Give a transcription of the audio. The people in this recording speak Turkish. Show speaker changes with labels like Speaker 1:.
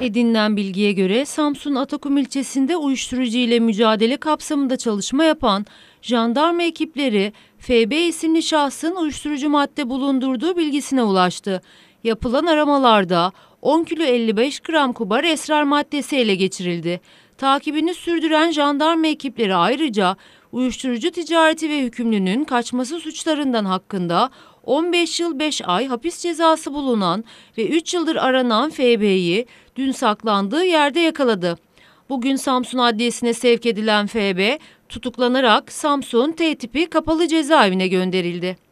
Speaker 1: Edinilen bilgiye göre Samsun Atakum ilçesinde uyuşturucu ile mücadele kapsamında çalışma yapan jandarma ekipleri FB isimli şahsın uyuşturucu madde bulundurduğu bilgisine ulaştı. Yapılan aramalarda 10 kilo 55 gram kubar esrar maddesi ele geçirildi. Takibini sürdüren jandarma ekipleri ayrıca uyuşturucu ticareti ve hükümlünün kaçması suçlarından hakkında 15 yıl 5 ay hapis cezası bulunan ve 3 yıldır aranan FB'yi dün saklandığı yerde yakaladı. Bugün Samsun Adliyesi'ne sevk edilen FB tutuklanarak Samsun T tipi kapalı cezaevine gönderildi.